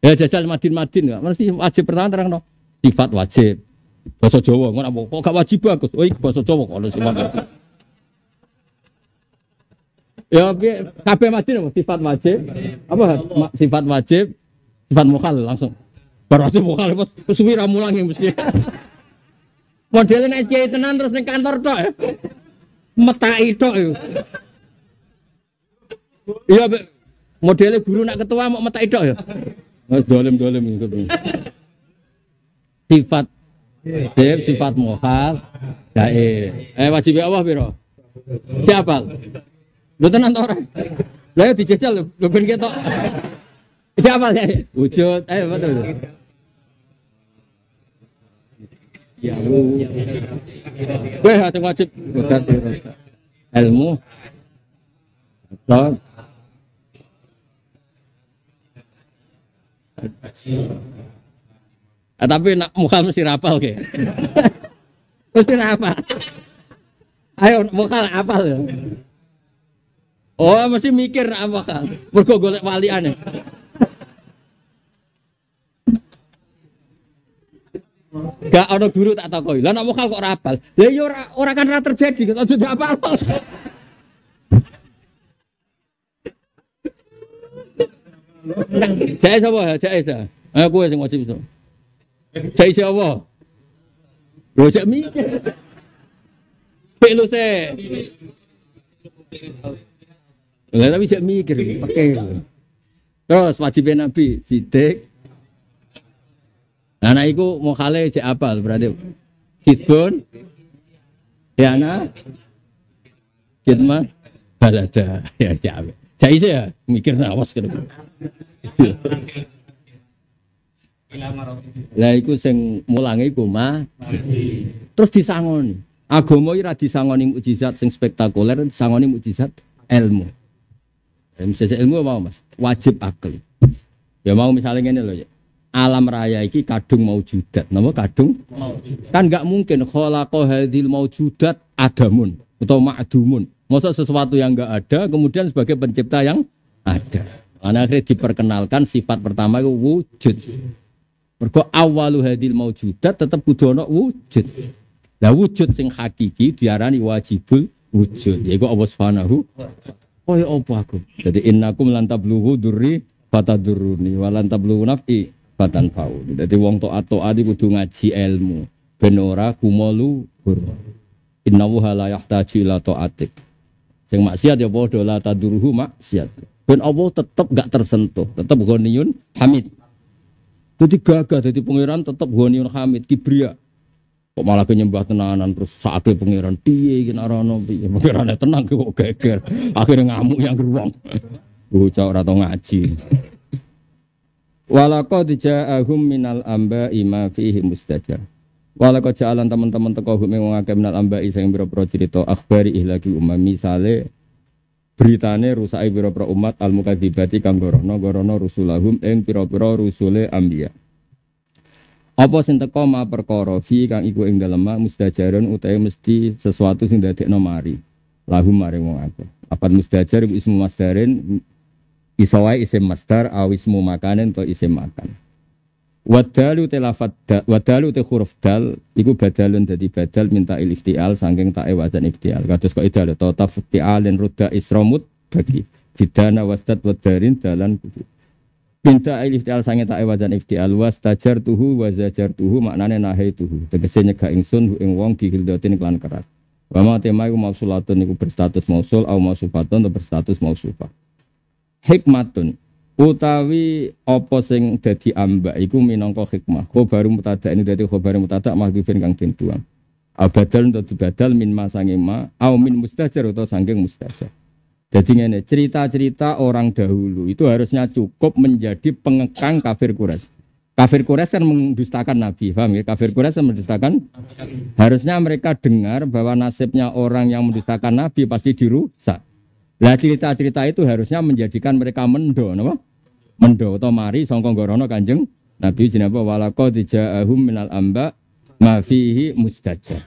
Ya jajal madin-madin nggak? Mesti wajib pertama terang no. Sifat wajib. Bahasa Jawa ngono apa? Kok gak wajib bagus. Oh, iya, bahasa Jawa kok sifat. Ya oke, kabeh madin apa? Sifat wajib. Apa sifat wajib? Sifat mukal langsung. Baru aja mukal bos. Suwi ra mulang ya, mesti. Modelnya naik tenan terus di kantor tok ya. Metai tok ya. Iya, modelnya guru nak ketua mau metai tok ya. Mas dolim-dolim gitu. Sifat sifat mohal jae. Eh wajib ya Allah biro, Siapa? Lu tenan tora. Lu Lah ya dijejal lu ben ketok. Siapa ya? Wujud. Eh betul. Ya lu. Kowe wajib ilmu. Atau Ah, tapi nak mukhal mesti rapal ke. mesti rapal. Ayo mukhal rapal, ya. Oh, mesti mikir nak mukhal. Mergo golek aneh. Ya. Gak ada guru tak tahu Lah nak mukhal kok rapal. ya ora ora kan ora terjadi, kau jadi apa? apal. Jake sapa ya? Cai ta. Eh kowe sing wajib to. Jake sapa? Lho sik mikir. Pek lu se. Lah tapi sik mikir pakai. Terus wajibnya Nabi sidik. Nah, nah iku mau kale cek apa berarti kitbon ya anak kitma balada ya cawe Jai saya mikir awas kira Lah iku sing mulangi iku mah terus disangoni. Agama ora disangoni mukjizat sing spektakuler, disangoni mukjizat ilmu. Ilmu ya, ilmu apa Mas? Wajib akal. Ya mau misalnya ngene lho ya. Alam raya iki kadung maujudat. Napa kadung? Maujudat. Kan nggak mungkin khalaqa hadhil maujudat adamun atau ma'dumun. Ma Masa sesuatu yang enggak ada kemudian sebagai pencipta yang ada. Karena akhirnya diperkenalkan sifat pertama itu wujud. Mergo awalu hadil maujudat tetap kudu ana wujud. Lah wujud sing hakiki diarani wajibul wujud. Yaiku Allah Subhanahu koyo apa aku. Jadi innakum lan tablughu duri fata duruni. lan tablughu naf'i fatan faun. Jadi wong ato adi kudu ngaji ilmu ben ora kumolu Innahu la yahtaji ila to'atik. Sing maksiat ya padha la tadurhu maksiat. Ben Allah tetap gak tersentuh, tetap ghaniyun hamid. Jadi gagah jadi pangeran tetap ghaniyun hamid kibria. Kok malah nyembah tenanan terus sake pangeran piye iki arah nabi. pangerane tenang kok geger. Akhirnya ngamuk yang geruang. Bocah ora tau ngaji. Walaqad ja'ahum minal amba ima fihi mustajab. Wala kau jalan teman-teman teko hukum yang mengakai minat ambai sing biro pro cerita akhbari ihlaki umami sale beritane rusai biro pro umat al mukadibati kang gorono gorono rusulahum eng biro-biro rusule ambia. Apa sing teko ma perkara fi kang iku ing dalem mustajaron utai mesti sesuatu sing dadekno mari. Lahum maring wong akeh. Lapan mustajar ismu masdarin isawai isim masdar awis ismu makanen to isim makan. Wadalu telafat da, wadalu te huruf dal iku badalun dadi badal minta iliftial saking tae wazan iftial. Kados kok idal ya? ta taftialen ruda isromut bagi fidana wasdat wadarin dalan minta iliftial saking tae wazan iftial was tuhu, wa tuhu. maknane nahaituhu. tuhu. nyegah ingsun ing wong bihildatin iklan keras. Wa ma tema iku mausulatun iku berstatus mausul au mausufatun atau berstatus mausufah. Hikmatun utawi apa sing dadi ambak iku minangka hikmah baru mutada ini dadi khobar mutada mahdhufin kang den abadal dadi badal min masange ma au min mustajar atau sangking mustajar jadi ini cerita-cerita orang dahulu itu harusnya cukup menjadi pengekang kafir kures. Kafir kuras kan mendustakan Nabi, paham ya? Kafir kuras kan mendustakan. Harusnya mereka dengar bahwa nasibnya orang yang mendustakan Nabi pasti dirusak. Lah cerita-cerita itu harusnya menjadikan mereka mendo, no? mendo atau mari songkong gorono kanjeng Nabi jenapa walako dijahum minal amba mafihi mustajja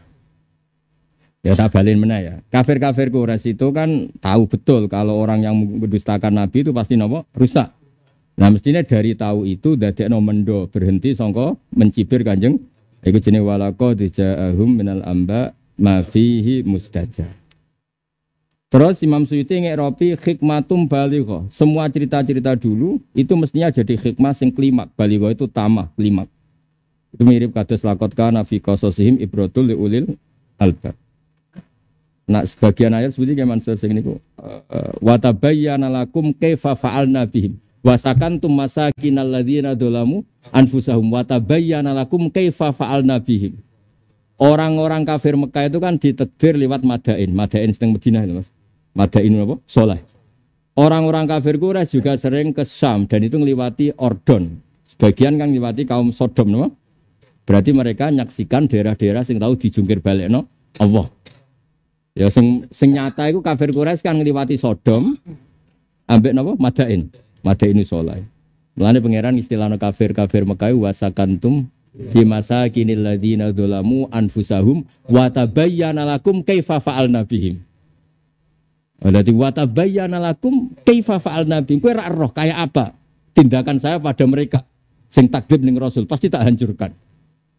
ya tak balin mana ya kafir-kafir kuras itu kan tahu betul kalau orang yang mendustakan Nabi itu pasti nopo rusak nah mestinya dari tahu itu dadi no mendo berhenti songko mencibir kanjeng ikut jenis walako dijahum minal amba mafihi mustajab Terus Imam Suyuti ngeropi hikmatum baligho. Semua cerita-cerita dulu itu mestinya jadi hikmah sing klimak. Baligho itu tamah, klimak. Itu mirip kados lakot kana fi qasasihim ibrotul liulil albab. Nah, sebagian ayat seperti ini Mansur sing niku. Eh, watabayyana lakum kaifa fa'alna bihim. Wasakan tum masakinal ladzina dolamu anfusahum watabayyana lakum kaifa fa'alna bihim. Orang-orang kafir Mekah itu kan ditedir lewat Madain. Madain sedang Medina itu, Mas madain apa? Soleh. Orang-orang kafir Quraisy juga sering ke Sam dan itu melewati Ordon. Sebagian kan melewati kaum Sodom, no? Berarti mereka menyaksikan daerah-daerah sing tahu dijungkir balik, no? Allah. Ya sing sing nyata itu kafir Quraisy kan melewati Sodom ambek nopo Madain. Madain itu soleh. Melainkan pangeran istilahnya kafir-kafir Mekah kantum di masa kini ladina dolamu anfusahum watabayyana lakum kaifa fa'al nabihim. Walati watabayyana lakum kaifa fa'al nabi. Kowe ra roh kayak apa tindakan saya pada mereka sing takdir ning Rasul pasti tak hancurkan.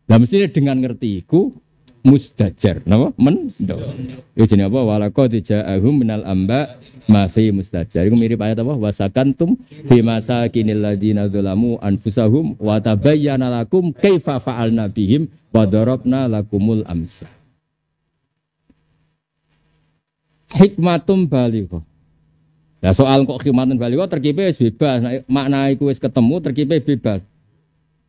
Lah mestinya dengan ngerti iku mustajar, napa? Mendo. Ya jenenge apa? Walaqad ja'ahum minal amba ma fi mustajar. Iku mirip ayat apa? Wasakantum fi masakinil ladina dzalamu anfusahum wa tabayyana lakum kaifa fa'al nabihim wadarabna lakumul amsal. hikmatum baliko. Ya soal kok hikmatum baliko terkipe bebas, nah, makna iku wis ketemu terkipe bebas.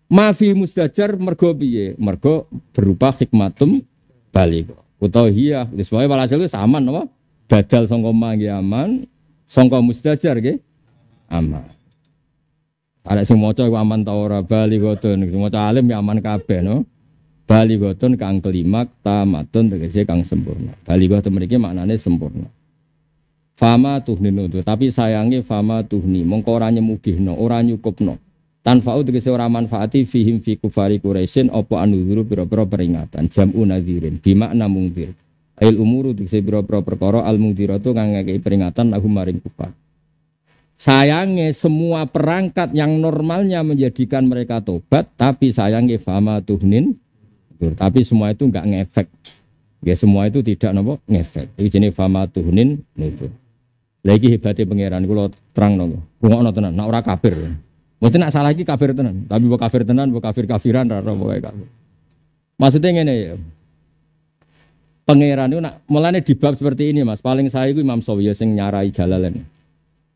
Mafi musdajar mergo piye? Mergo berupa hikmatum baliko. Utawa hiya, sesuai walhasil wis aman apa? Badal sangka mangke aman, sangka musdajar nggih aman. Ada sing maca aman ta ora bali to, sing maca alim ya aman kabeh no. Baliwaton kang kelimak, tamatun tegese kang sempurna. Baliwaton mriki maknane sempurna. Fama tuhni tuh, tapi sayangi fama tuhni, mongko ora nyemugihno, ora nyukupno. Tanfa'u tegese ora manfaati fihim fi kufari Quraisyin apa anuzuru pira-pira peringatan, jam'u bima makna mungdir. Ail umuru tegese pira-pira perkoro. al mungdiratu kang ngekeki peringatan lahum maring kufar. Sayangnya semua perangkat yang normalnya menjadikan mereka tobat, tapi sayangnya fama tuhnin tidur. Tapi semua itu enggak ngefek. Ya semua itu tidak nopo ngefek. Iki jenenge fama tuhunin Lah Lagi hebatnya pangeran kula terang nopo. Rungokno tenan, nak ora kafir. Mboten nak salah iki kafir tenan. Tapi bukan kafir tenan, bukan kafir kafiran ora pokoke kafir. Maksudnya ngene ya. Pangeran itu nak mulane di bab seperti ini Mas. Paling saya iku Imam Sawi ya, sing nyarai jalalan.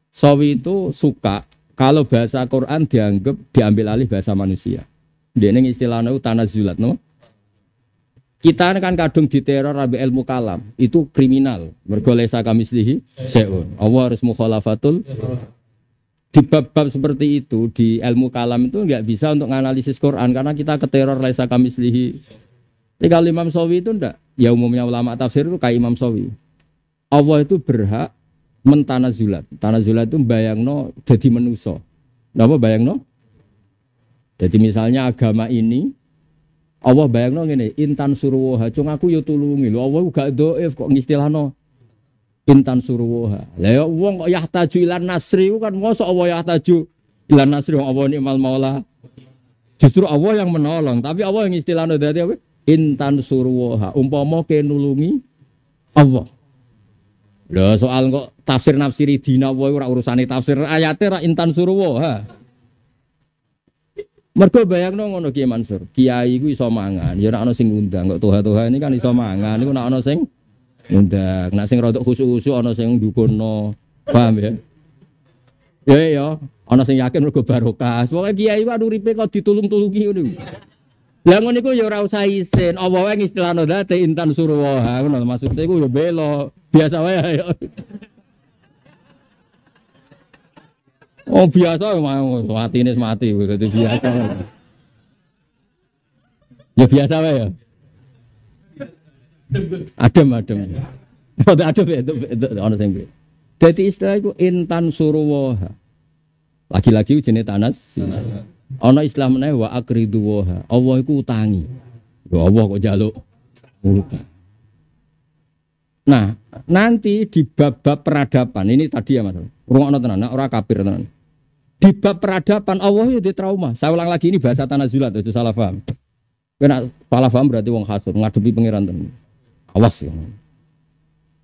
Sawi itu suka kalau bahasa Quran dianggap diambil alih bahasa manusia. Dia ini istilahnya tanah zulat, no? Kita kan kadung diteror rabi ilmu kalam, itu kriminal. bergolesa kami selihi, seun. Allah harus mukhalafatul. Di bab-bab seperti itu, di ilmu kalam itu nggak bisa untuk menganalisis Quran, karena kita keteror lesa kami selihi. Tapi kalau Imam Sawi itu enggak, ya umumnya ulama tafsir itu kayak Imam Sawi. Allah itu berhak mentana zulat tanah zulat itu bayangno jadi menuso. Napa bayangno? Jadi misalnya agama ini Allah bayangno ngene, intan surwoha, cung aku yo tulungi. Lho Allah gak dhaif kok ngistilahno intan surwoha. Lah ya wong kok yahtaju ilan nasri kan mosok Allah yahtaju ilan nasri wong ni ni'mal maula. Justru Allah yang menolong, tapi Allah yang istilahno dadi apa? Intan surwoha. Umpama ke nulungi Allah. Lho soal kok tafsir nafsiri dina wae ora urusane tafsir ayatnya ra intan surwoha. Mergo dong ngono Kiai Mansur, kiai gue iso mangan, ya nek ana sing ngundang kok toha ini kan iso mangan, niku nek ana sing ngundang, nek sing rodok khusuk-khusuk ana sing ndukono. Paham ya? Ya ya, ana sing yakin mergo barokah. pokoknya kiai wae uripe kok ditulung-tulungi ini. Lah ngono iku ya ora usah isin. intan surwa. Ngono maksudnya iku ya belo. Biasa wae ya. Oh biasa ya, mau oh, mati ini mati itu biasa. Ya biasa apa ya? Adem adem. Ada adem ya, itu itu ono sing piye. Dadi istilah iku intan suruwaha. Lagi-lagi jenis tanas. Ono istilah meneh wa akridu waha. Allah iku utangi. Ya Allah kok jaluk utang. Nah, nanti di bab-bab peradaban ini tadi ya Mas. Rungokno tenan, ora kafir tenan. Di bab peradaban Allah ya trauma. Saya ulang lagi ini bahasa tanah Zulat itu salah paham. Kena salah paham berarti wong kasur ngadepi pangeran tenan. Awas ya.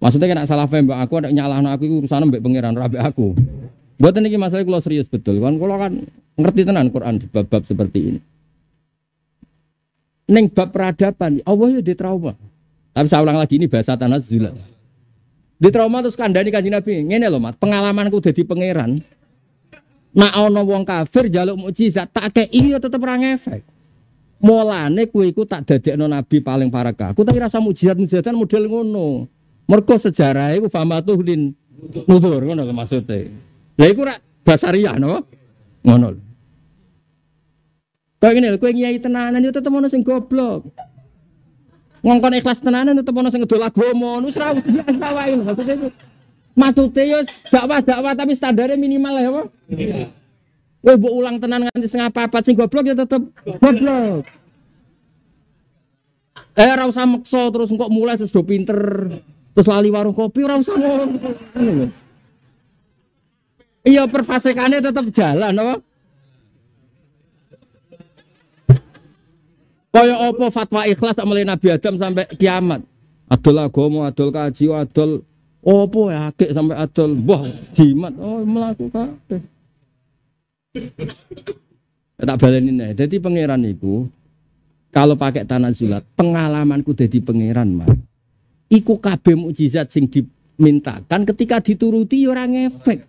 Maksudnya kena salah paham mbak aku ada nyalahan aku itu urusan mbak pangeran rabe aku. Buat ini masalah kalau serius betul kan kalau kan ngerti tenan Quran di bab-bab seperti ini. Neng bab peradaban Allah ya trauma. Tapi saya ulang lagi ini bahasa tanah Zulat. Di trauma terus kandani kanji Nabi. Ini loh, Mat, pengalamanku jadi pangeran Nak ono wong kafir jaluk mukjizat tak kayak iyo tetep efek mola Mulane kue iku tak dadekno nabi paling paraka. Ku tak rasa mukjizat-mukjizatan model ngono. Merkoh sejarah iku tuh din nudur ngono maksudnya. Lah iku rak basariah no Ngono kau ini, kue lho nyai tenanan itu ya tetep ono sing goblok. ngongkon ikhlas tenanan tetep ono sing ngedol agama, wis ra satu wae Maksudnya yo dakwah-dakwah tapi standarnya minimal lah ya, Pak. Wah, bu ulang tenan nganti setengah papat sing goblok ya tetep goblok. Eh, ora usah kso terus nggak mulai terus do pinter. Terus lali warung kopi ora usah ngono. Iya, perfasekane tetep jalan apa? Kaya apa fatwa ikhlas mulai Nabi Adam sampai kiamat. Adol agama, adol kaji, adol Opo ya akeh sampai adol, boh jimat, oh melaku kape tak baleni nih. Jadi pangeran itu kalau pakai tanah zulat, pengalamanku jadi pangeran mah. Iku kabe mukjizat sing dimintakan ketika dituruti ya orang efek.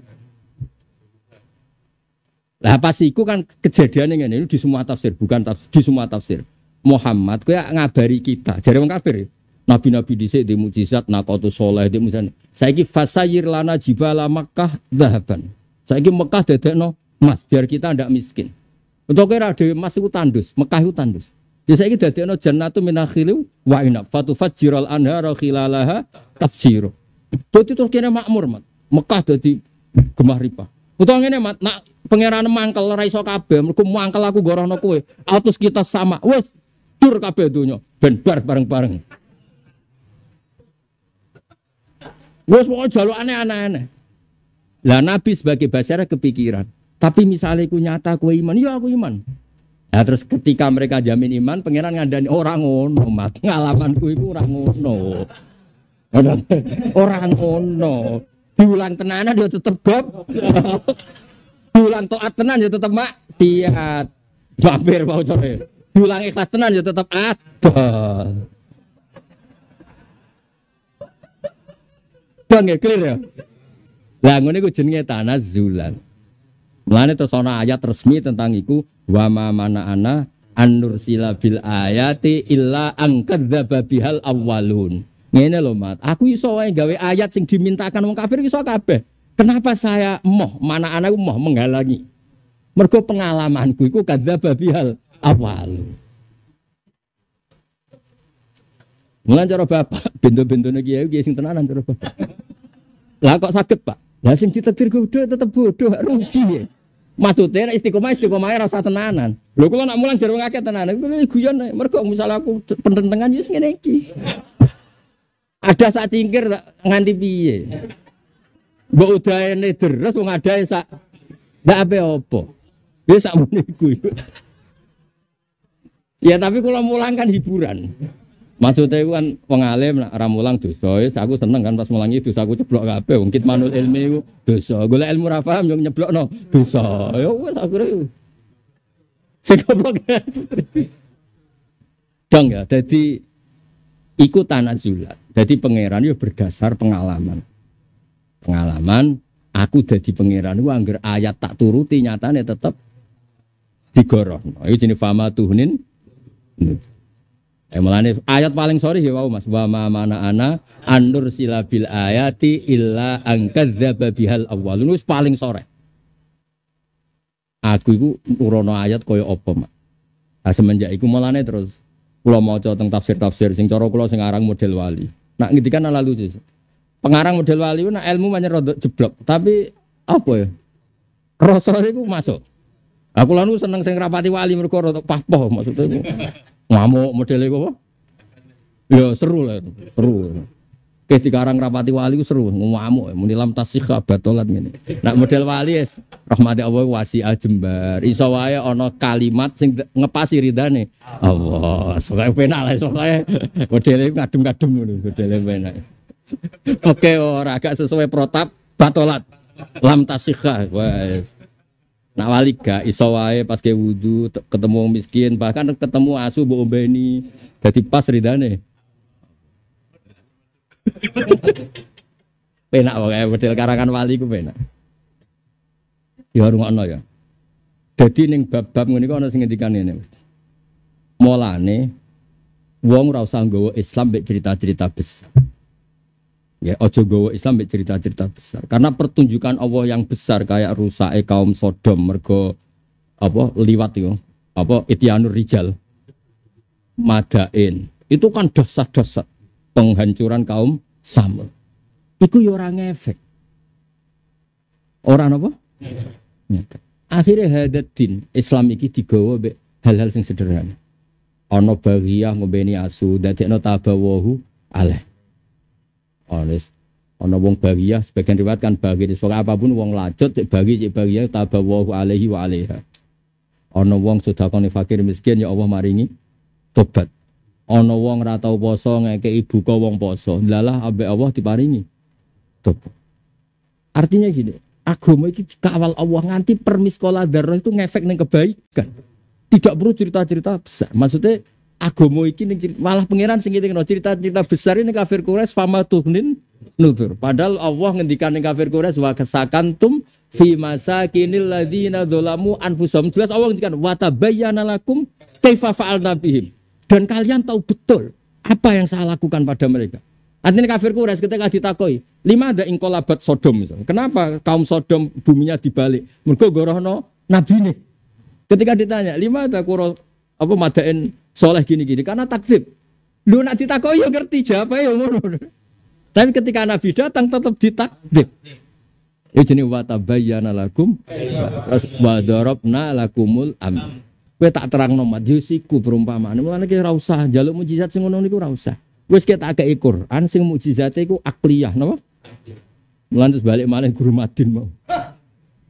Lah pasti iku kan kejadian yang ini di semua tafsir, bukan tafsir, di semua tafsir. Muhammad kaya ngabari kita, jadi orang kafir. Ya? Nabi-nabi dhisik di mukjizat, nakotu soleh di Saya Saiki fasayir lana jibala Makkah Saya Saiki Mekah dadekno mas. biar kita ndak miskin. Untuk kira ada emas itu tandus, Mekah itu tandus. Ya saiki dadekno jannatu min akhili wa inab fatu fajiral anhara khilalaha tafsiru Jadi terus kira makmur, Mat. Mekah jadi gemah ripah. untuk ini Mat, nak pangeran mangkel raiso kabe, kabeh, mergo mangkel aku gorohno kowe. Autus kita sama. Wes tur kabeh dunyo ben bar bareng-bareng. Wes pokoknya jaluk aneh-aneh. Lah Nabi sebagai basyara kepikiran. Tapi misalnya ku nyata ku iman, ya aku iman. Nah, terus ketika mereka jamin iman, pengiran ngandani orang ngono, mat. Ngalamanku itu orang ngono. orang ngono. Diulang tenanan dia ya tetep gob. Diulang toat tenan dia ya tetep mak. Siat. Mampir mau coba. Diulang ikhlas tenan dia ya tetep adol. Bang ya clear ya. Lah ngene iku jenenge tanazzulan. Mulane terus ana ayat resmi tentang iku wa ma mana ana an nursila bil ayati illa an kadzdzaba bihal awwalun. Ngene lho Mat, aku iso wae gawe ayat sing dimintakan wong kafir iso kabeh. Kenapa saya moh mana ana moh menghalangi? Mergo pengalamanku iku kadzdzaba bihal awwalun. Mulan cara bapak, bendo-bendo kiai kiai sing tenanan cara bapak. Lah kok sakit pak? Lah sing ditetir bodoh tetep bodoh rugi ya. Maksudnya istiqomah istiqomah rasa tenanan. Lho kalau nak mulan jarwo ngakek tenanan, kuwi guyon mereka misalnya aku penentengan yus ya ngene Ada sak cingkir nganti piye? Mbok udahene deres ada yang sak ndak apa-apa. Wis ya sak Ya tapi kalau mulang kan hiburan. Maksudnya itu kan pengalim ramulang nak mulang dosa, aku seneng kan pas mulangi itu aku ceblok kabeh mungkin manut ilmu itu dosa. gula ilmu rafa paham nyeblok no dosa. Ya wes aku, sing goblok. Dong ya, jadi ikut tanah zulat. Jadi pangeran itu berdasar pengalaman. Pengalaman aku jadi pangeran itu anggar ayat tak turuti nyatane tetap digorong, itu jenis fama tuhnin. Hmm. Eh ayat paling sorry ya Mas. Wa mana ana anur silabil ayati illa angkadzdzaba bihal awal Wis paling sore. Aku iku urono ayat koyo apa, Mas. Nah, semenjak iku mulane terus kula maca teng tafsir-tafsir sing coro kula sing aran model wali. Nak ngendikan ala lucu. Pengarang model wali nak ilmu banyak rodok jeblok, tapi apa ya? Rasa iku masuk. Aku lalu seneng sing rapati wali mergo rodok pahpoh maksudnya ngamuk model itu apa? Ya seru lah, seru. Oke, karang rapati wali seru, ngamuk, menilam lam abad batolan ngene. Nah, model wali es rahmati Allah wasi ajembar. Iso wae ono kalimat sing ngepasi ridane. Allah, sokae penak lah Model itu ngadem-ngadem model itu penak. Oke, ora agak sesuai protap batolat. Lam tasikah Wes. Nak waliga iso wae pas ke wudu ketemu miskin bahkan ketemu asu mbok ombeni dadi pas ridane. penak wae wedel karangan wali ku penak. Ya rungokno ya. Dadi ning bab-bab ngene ana sing ngendikan ngene. Molane wong ora usah Islam be cerita-cerita besar. Ya, ojo gowo Islam cerita-cerita besar. Karena pertunjukan Allah yang besar kayak e kaum Sodom mergo apa liwat yo, apa Itianur Rijal. Madain. Itu kan dosa-dosa penghancuran kaum Samud. Iku yo ora ngefek. Ora napa? Akhirnya hadat din Islam iki digawa hal-hal sing sederhana. Ana bahiyah ngombeni asu dadekno tabawahu aleh. Onis oh, ana wong bahagia sebagian riwayat kan bagi sebagai apapun wong lajut bahagia, bagi cek bagiyah tabawahu alaihi wa alaiha ana wong sedekah fakir miskin ya Allah maringi tobat ono wong ratau tau poso ibu buka wong poso lalah abe Allah diparingi tobat artinya gini agama iki kawal Allah nganti permis sekolah darah itu ngefek ning kebaikan tidak perlu cerita-cerita besar maksudnya agomo iki ning malah pangeran sing ngene cerita-cerita besar ini kafir Quraisy fama tuhnin nudur. Padahal Allah ngendikan ning kafir Quraisy wa kesakantum fi masakinil ladzina dzalamu anfusahum. Jelas Allah ngendikan wa tabayyana lakum kaifa fa'alna bihim. Dan kalian tahu betul apa yang saya lakukan pada mereka. Artinya kafir Quraisy ketika ditakoi, lima ada abad Sodom misalnya. Kenapa kaum Sodom buminya dibalik? Mergo gorohno nabi nih. Ketika ditanya, lima ada kuro apa madain soleh gini-gini karena takzib. Lu nak ditakok ya ngerti jawabnya ya ngono. Tapi ketika Nabi datang tetap ditakzib. Ya jenis wa tabayyana lakum wa darabna lakumul am. Kowe tak terang nomad yusiku perumpamaan. Mulane kita ora usah njaluk mujizat sing ngono niku ora usah. Wis kita agak ikur, an sing mujizate iku akliyah napa? Mulane terus balik malah guru Madin mau.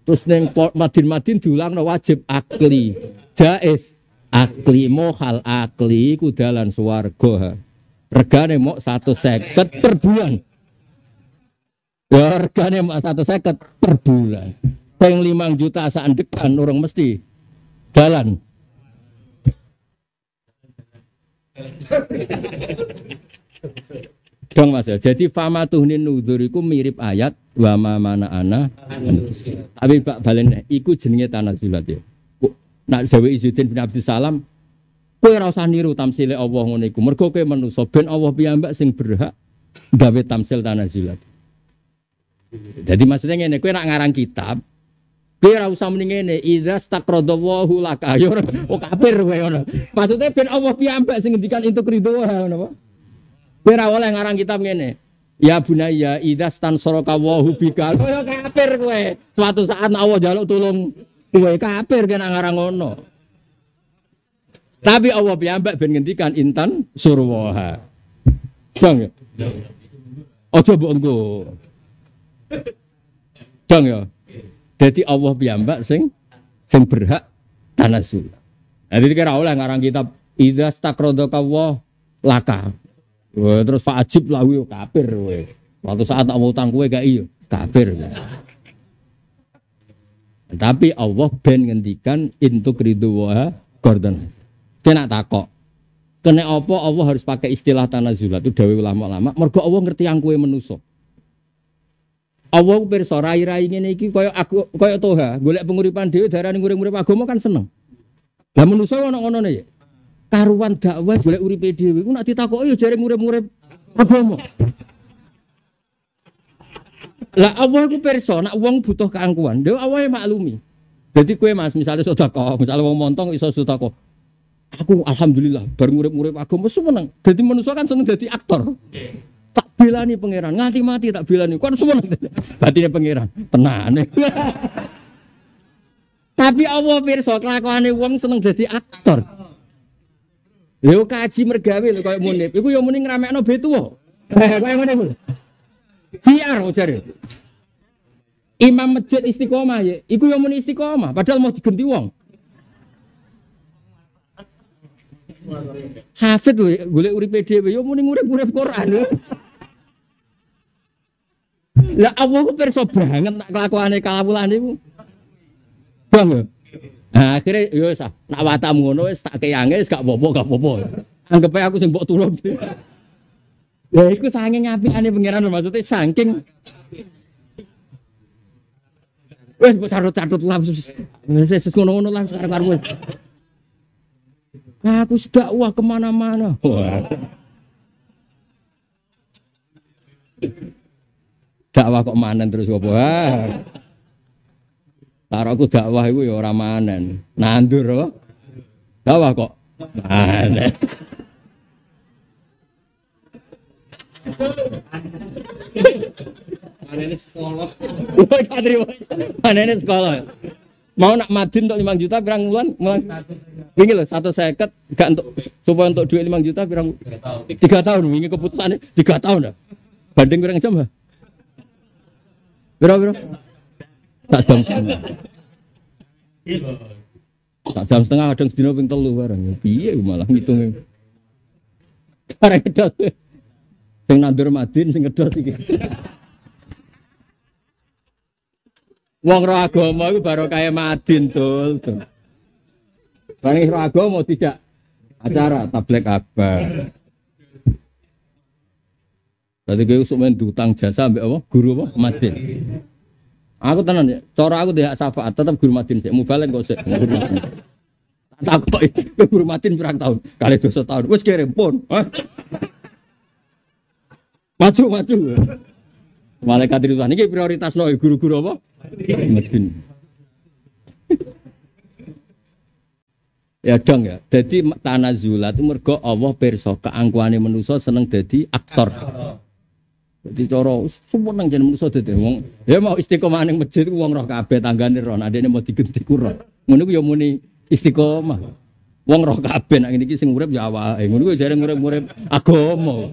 Terus neng Madin-Madin diulang no wajib akli. Jais akli hal akli ku dalan suwargo regane mok seket per bulan ya regane mok seket per bulan peng limang juta saan dekan orang mesti dalan dong mas ya jadi fama tuhnin nuduriku mirip ayat wama mana ana tapi pak balen iku jenenge tanah sulat ya Nak Dewi Izzuddin bin Abdul Salam, kowe ora usah niru tamsile Allah ngono iku. Mergo kowe manusa ben Allah piyambak sing berhak gawe tamsil tanazulat. Jadi maksudnya ngene, kowe nak ngarang kitab, kowe ora usah muni ngene, idza staqradallahu lak ayo oh kafir kowe ngono. Maksudnya ben Allah piyambak sing ngendikan itu ridho ngono apa? Kowe oleh ngarang kitab ngene. Ya bunaya idza tan wa bikal. Kowe kafir kowe. Suatu saat Allah jaluk tulung Uwe ya kafir kena kan ngarang Tapi Allah piyambak ben ngendikan intan surwaha. Bang ya. Aja mbok engko. Bang ya. Jadi Allah piyambak sing sing berhak tanasul. Nah, jadi kira oleh ngarang kitab Idza stakrodaka Allah laka. Wah, terus fa'ajib lawi kafir kowe. Waktu saat tak mau utang kowe gak iya, kafir. Tapi Allah ben ngendikan intuk ridho wa gordon. Kena takok. Kena apa Allah harus pakai istilah tanah Zulat itu dawe ulama-ulama. Mergo Allah ngerti yang kue menuso. Allah pirsa rai-rai ngene iki kaya aku kaya toha, golek penguripan dhewe darani ngurip-urip agama kan seneng. Lah manusa ono ngono ya. Karuan dakwah golek uripe dhewe ku nak ditakoki ya jare ngurip-urip agama. Lah awal ku perso, nak uang butuh keangkuhan, dia awalnya maklumi. Jadi kue mas, misalnya kok, misalnya uang montong iso kok. Aku alhamdulillah, baru murid aku mesu menang. Jadi manusia kan seneng jadi aktor. Tak bela nih pangeran, nganti mati tak bela nih. Kan semenang. Batinnya pangeran, tenang. Tapi Allah kelakuan nih uang seneng jadi aktor. Lewat kaji mergawe lho kayak munip. Iku yo muni no betul. Kayak ngene Siar ujar. Imam masjid istiqomah ya, iku yang muni istiqomah, padahal mau diganti wong. Hafid lho, golek urip dhewe yo ya muni ngurip-urip Quran. Lah Allah ku perso banget nak kelakuane kawulan niku. Bang ya. Nah, akhirnya yo ya sah, nak watamu ngono wis tak keyange wis gak apa-apa, gak apa-apa. Anggep aku sing mbok turun. Ya iku saking apikane pangeran maksudnya saking Wes mbok carut catut langsung. Wes wis ngono-ngono lan karo Aku sedak wah kemana-mana. dakwah kok manen terus apa? Taruh aku dakwah itu ya orang manen, nandur apa? Dakwah kok manen. Mana ini sekolah? Mana ini sekolah? Mau nak madin untuk 5 juta pirang bulan? Mulang. Wingi lho seket gak untuk supaya untuk duit 5 juta pirang tiga tahun. 3 keputusan keputusane 3 tahun dah. Ya? Banding pirang jam, Mbah? Ya? Piro piro? Tak jam setengah. Tak jam setengah kadang sedina ping 3 bareng. Piye malah ngitunge. Karek dos. Sing nandur madin sing kedot iki. Wong roh agama iku baru kaya madin tul. Bareng roh agama tidak acara tablek akbar. Tadi gue usuk main dutang jasa ambek apa? Guru apa? Madin. Aku tenan ya, cara aku tidak syafaat tetap guru madin sik, mubalek kok sik guru madin. Tak tak kok guru madin pirang tahun? Kali dosa tahun. Wis kirim pun. Maju maju. Malaikat itu ini prioritas loh ya, guru-guru apa? Medin. ya dong ya. Jadi tanazula itu mergo Allah perso keangkuhane manusia seneng jadi aktor. Jadi coro, semua nang jadi manusia dadi wong ya mau istiqomah neng masjid wong roh kabeh tanggane ron adene mau digenti ku roh. Ngono ku ya muni istiqomah. Wong roh kabeh nek iki sing urip ya awake. Ngono ku ya jare urip-urip agama.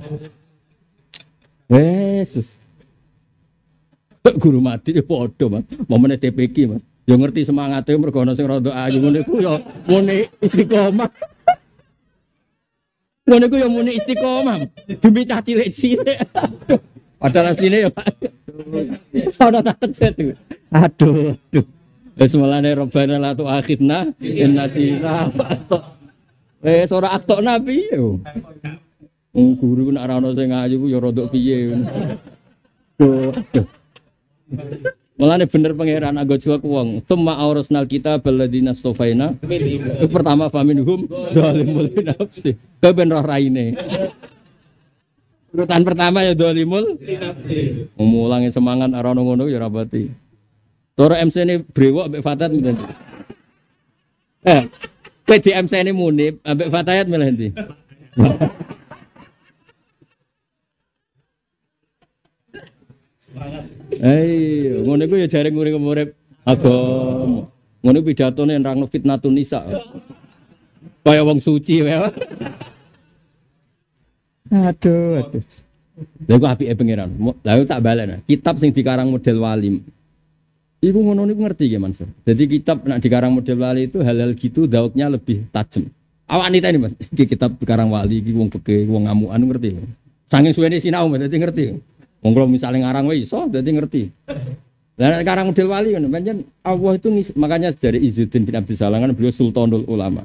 Yesus. Guru mati ya podo mas, momennya TPK mas. yang ngerti semangatnya mergo ana sing rada ayu ngene ku ya muni istiqomah. Ngene ku yo ya muni istiqomah demi caci cilik-cilik. Padahal asline yo ya, Pak. Ora tak kejet. Aduh, aduh. Wis ya mulane robana la tu akhidna innasina. Wis eh, ora aktok nabi yo. Wong guru nak ora ono sing ayu ku ya rodok piye. Mulane bener pangeran anggo jiwa ku wong. Tsumma aurasnal kita baladina stofaina. pertama famin hum zalimul nafsi. ke ben roh raine. Urutan pertama ya dolimul nafsi. Mulangi semangat arono ngono ya rabati. Toro MC ini brewok ambek Fatat Eh, kowe ini munib ambek Fatayat milih ndi? Eh, iya, ngono iku ya jare ngurip-urip agama. Ngono pidatone nang fitnatun nisa. Kaya wong suci wae. aduh, aduh. Lha iku apike pangeran. Lha tak balen. Kitab sing dikarang model walim. Ibu ngono niku ngerti ya Mansur. Jadi kitab nak dikarang model wali itu hal-hal gitu daudnya lebih tajam. Awak nita ini Mas, iki kitab dikarang wali iki wong peke, wong ngamuan ngerti. Sanging suwene sinau dadi ngerti. Wong kalau misalnya ngarang wae iso dadi ngerti. Lah ngarang model wali kan pancen Allah itu makanya dari Izzuddin bin Abdul Salangan beliau sultanul ulama.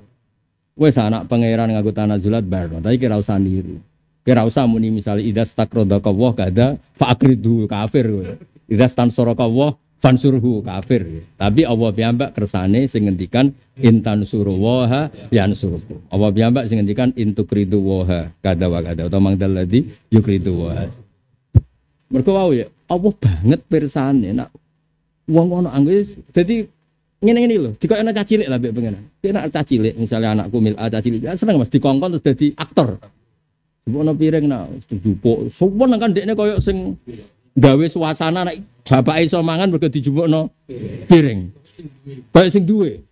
Wes anak pangeran nganggo zulat barno, tapi kira usah niru. Kira usah muni misale idza ka Allah kada fa akridu kafir Idza tansara ka Allah fansurhu kafir. Tapi Allah piyambak kersane sing ngendikan intan suruwaha yansurku. Allah piyambak sing ngendikan intukridu waha kada wa kada utawa mangdaladi yukridu waha mereka wow ya, Allah banget pirsane nak wong ono anggus jadi ya, ngene-ngene lho, dikokno caci lek lah mbek pengenan. Ki nak cacilik, lek misalnya anakku mil ah, cacilik, cilik, ya, seneng Mas dikongkon terus jadi aktor. no piring nak jupuk. nengkan kan dekne koyok sing gawe suasana nak bapak iso mangan mergo no piring. Kayak sing duwe.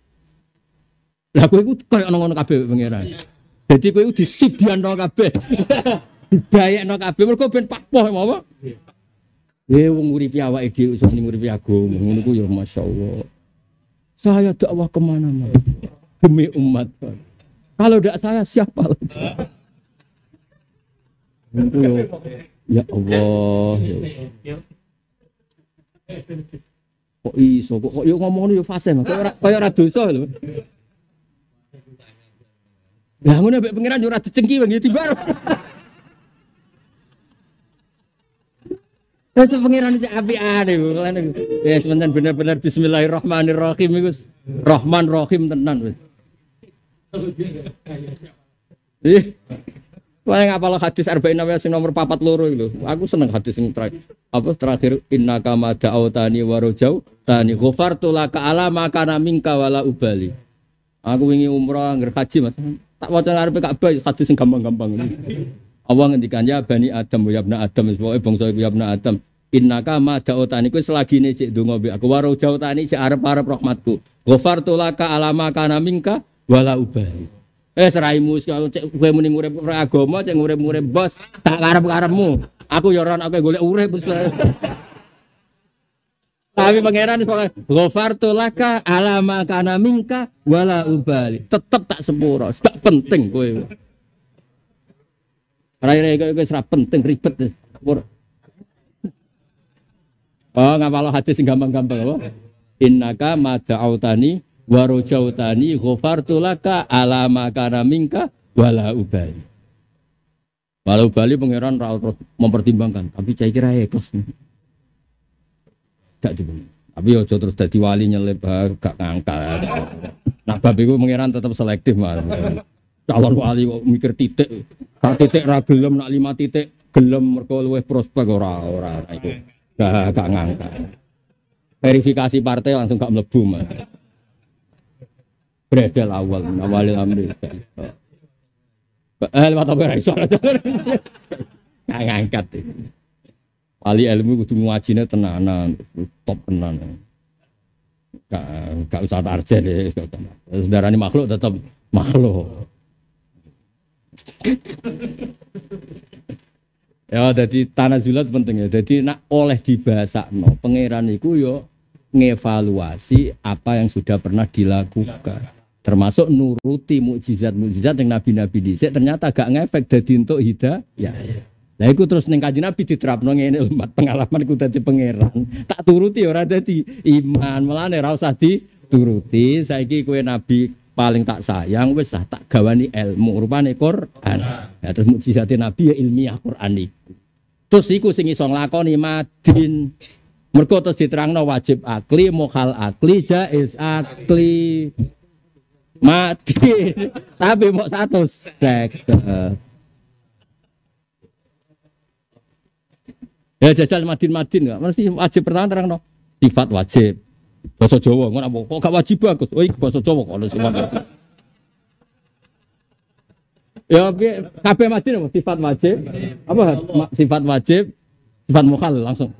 Lah kowe nongol kabe pengen jadi pengenan. itu disibian nongol kabe didayakno kabeh mereka ben mau apa Eh wong muri piawa ide, usah nih muri piago ku ya masya Allah, Saya dakwah kemana mana demi umat. Kalau tidak saya siapa lagi? Ya, ya Allah. Kok iso kok kok yo ngomong yo fase kok kayak radu ora dosa lho. Lah ngono mbek pangeran yo ora dicengki begitu tiba. Lah sing pangeran sing iku kan. Ya sebentar bener-bener bismillahirrahmanirrahim iku Rahman Rahim tenan wis. Ih. Paling apalah hadis arba'in nawawi sing nomor papat loro itu. Aku seneng hadis sing terakhir. Apa terakhir inna kama da'awtani warojau tani Gofar laka ala alam kana minka wala ubali. Aku ingin umrah ngerkaji Mas. Tak Arba'in kak bayi hadis sing gampang-gampang. ini. Allah ngendikan ya Bani Adam ya Bani Adam pokoke bangsa iku ya Bani Adam innaka ma da'utani kuwi selagine cek donga bi aku waro jautani cek arep-arep rahmatku ghafartu laka alama kana mingka wala ubali eh seraimu cek kowe muni ngurip agama cek ngurip-ngurip bos tak karep-karepmu aku ya ora aku golek urip Tapi pangeran ghafartu laka alama kana mingka wala ubali tetep tak sepuro gak penting kowe Rai-rai kok wis penting ribet. Oh, malah hadis sing gampang-gampang apa? Innaka mada'autani wa rajautani ghafartu laka ala ma kana minka wala ubali. Wala ubali pangeran ra mempertimbangkan, tapi cai kira ikhlas. Gak dibenci. Tapi ojo terus dadi wali nyelip gak ngangkat. Nah bab iku pangeran tetap selektif malah calon wali kok mikir titik tak titik ra gelem nak lima titik gelem mergo luwih prospek ora ora itu gak gak ngangkat verifikasi partai langsung gak mlebu mah beredel awal awal amri eh tahun apa iso gak ngangkat wali ilmu kudu ngajine tenanan top tenan gak, gak usah tarjen ya saudara ini makhluk tetap makhluk ya jadi tanah zulat penting ya. Jadi nak oleh no pangeran itu yo ya ngevaluasi apa yang sudah pernah dilakukan. Termasuk nuruti mukjizat-mukjizat yang nabi-nabi dicek. ternyata gak ngefek jadi untuk hida Ya. Lah aku terus neng kanjeng Nabi ini lembat pengalaman ku tadi pangeran. Tak turuti ya, ora jadi iman, nih ora usah turuti saya kue nabi paling tak sayang wis tak gawani ilmu rupane Quran. Ya terus mukjizate Nabi ya ilmiah Quran iku. Terus iku sing song lakoni madin. Mergo terus diterangno wajib akli, mukhal akli, jaiz akli. Mati. Tapi mau satu sek. Ya jajal madin madin nggak masih wajib pertama terangno sifat wajib Bahasa Jawa ngono apa kok gak wajib bagus. Oh, bahasa Jawa kok ono sing Ya oke, kabeh mati apa sifat wajib? Apa sifat wajib? Sifat mokal langsung.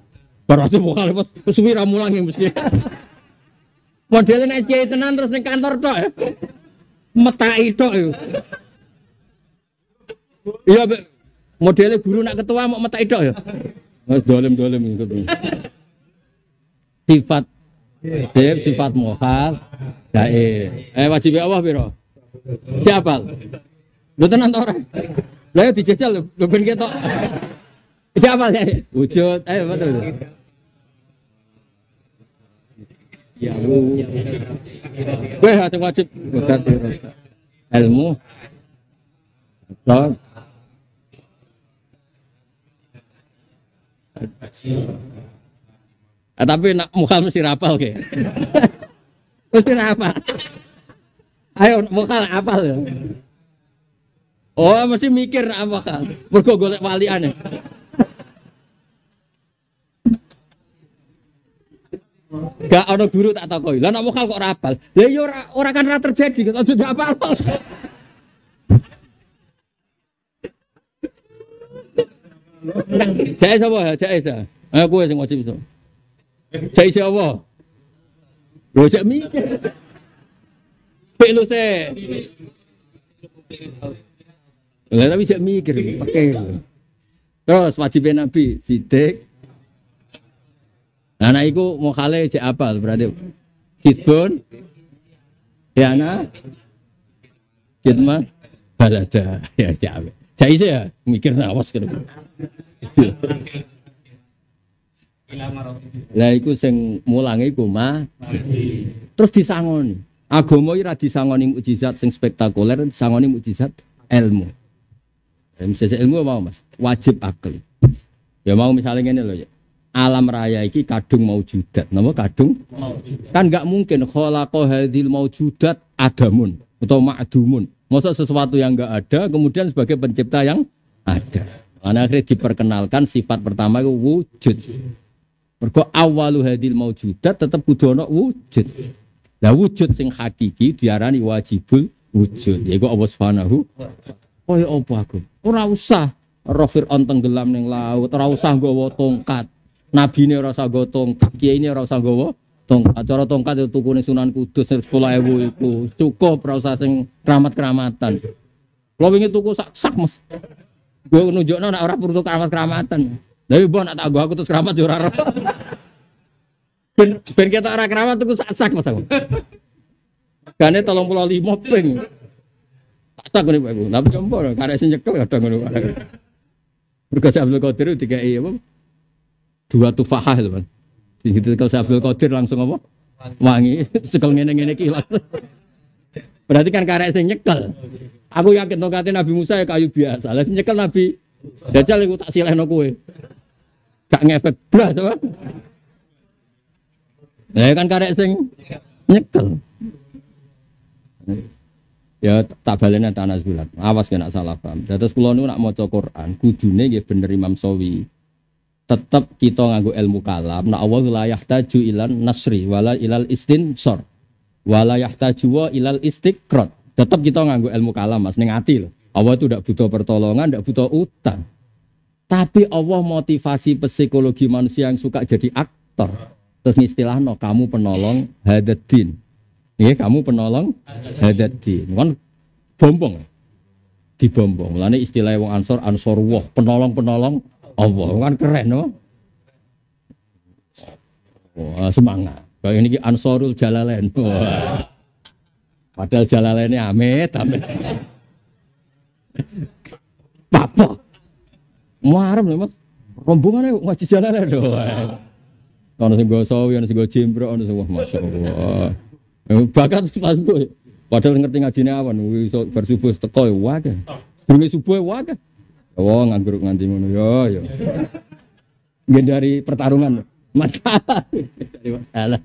Baru mokal bos, suwi ra mulang mesti. Modelnya nek kiai tenan terus ning kantor tok ya. Metai tok ya. Iya, modelnya guru nak ketua mau metai tok ya. Wis dolim-dolim gitu. Sifat Wajib iya, iya. sifat mohal gaib. Eh wajib ya Allah biro. Siapa? Lu tenan to orang, Lah yo ya dijajal lu ben ketok. Siapa ya? Wujud. Eh betul. Ya lu. gue hati wajib godat ilmu. Godat. al Nah, tapi nak mukhal mesti rapal kayak. mesti rapal. Ayo mukhal apal Oh, mesti mikir nak mukal? Mergo golek wali aneh. Ya. Gak ada guru tak koi. Lah nak mukal kok rapal. Ya yo ya, ora ora kan ora terjadi, kok jadi apal. Jais apa? Jais Ayo Aku sing wajib iso. Cai isi apa? Lho saya mikir. Pek lu saya. Lah tapi saya mikir, pakai. Terus wajibnya Nabi sidik. Nah, nah iku mau kale cek apa berarti kitbun Tiana ya, kitman balada ya cai, cai Saya ya mikir nawas kan. Lah iku sing mulang iku mah. Terus disangoni. Agama ora disangoni mukjizat sing spektakuler, disangoni mukjizat ilmu. Ya, ilmu ilmu mau Mas, wajib akal. Ya mau misalnya ngene lho ya. Alam raya iki kadung maujudat. Napa kadung? Maujudat. Kan nggak mungkin khalaqa hadhil maujudat adamun atau ma'dumun. Masa sesuatu yang nggak ada kemudian sebagai pencipta yang ada. Karena akhirnya diperkenalkan sifat pertama itu wujud. Mergo awalu hadil maujudat tetep kudu ana wujud. Lah wujud sing hakiki diarani wajibul wujud. Yaiku Allah Subhanahu Koyo apa aku? Ora usah rofir on tenggelam ning laut, ora usah nggawa tongkat. Nabi ini ora usah nggawa tongkat, kiai ini ora usah nggawa tongkat. Cara tongkat itu tukune Sunan Kudus ibu itu Cukup ora usah sing keramat-keramatan. Kalau wingi tuku sak sak Mas. Gue nunjukno nek ora perlu keramat-keramatan. Tapi iya, bukan nak tak aku terus keramat juara. Ya, ben ben kita arah keramat tuh sak sak mas aku. Karena tolong pulau lima ping. Tak sak nih aku. Tapi jempol ya, Karena sing nyekel kadang ngono. Berkas Abdul Qadir tiga iya bu. Dua tufahah itu mas. Di situ kalau Abdul Qadir langsung apa? Wangi. Sekal ngene-ngene kilat. Berarti kan karena sing nyekel. Aku yakin tongkatnya Nabi Musa ya kayu biasa. Lah nyekel Nabi Dajjal iku tak silehno kowe gak ngefek blas apa? Ya kan karek sing nyekel. Ya tak balenya tanah sulat, Awas kena salah paham. Dados pulau ini nak mau Quran, kudune nggih bener Imam Sawi. Tetap kita nganggu ilmu kalam, nak awal wilayah yahtaju ilan nasri wala ilal istin sor, Wala yahtaju wa ilal krot. Tetap kita nganggu ilmu kalam Mas ini ati lho. Allah itu tidak butuh pertolongan, tidak butuh utang. Tapi Allah motivasi psikologi manusia yang suka jadi aktor. Terus istilah no, kamu penolong hadadin. Iya, kamu penolong hadadin. Kan bombong. Dibombong. Mulane istilah wong ansor ansor wah, penolong-penolong Allah. Kan keren no. Wah, semangat. Kayak ini ansorul jalalain. Wah. Padahal jalalainnya amit, amit. Papa muarem lho Mas. Rombongane ngaji jalan lho. Ono sing go sawi, ono sing go jembrok, ono sing wah masyaallah. Bakat pas gue. Padahal ngerti ngajine awan, iso bar ya, subuh teko ya, wae. Sebelum ya, subuh wae. Oh, nganggur nganti ngono ya ya. Nggih dari pertarungan masalah. dari masalah.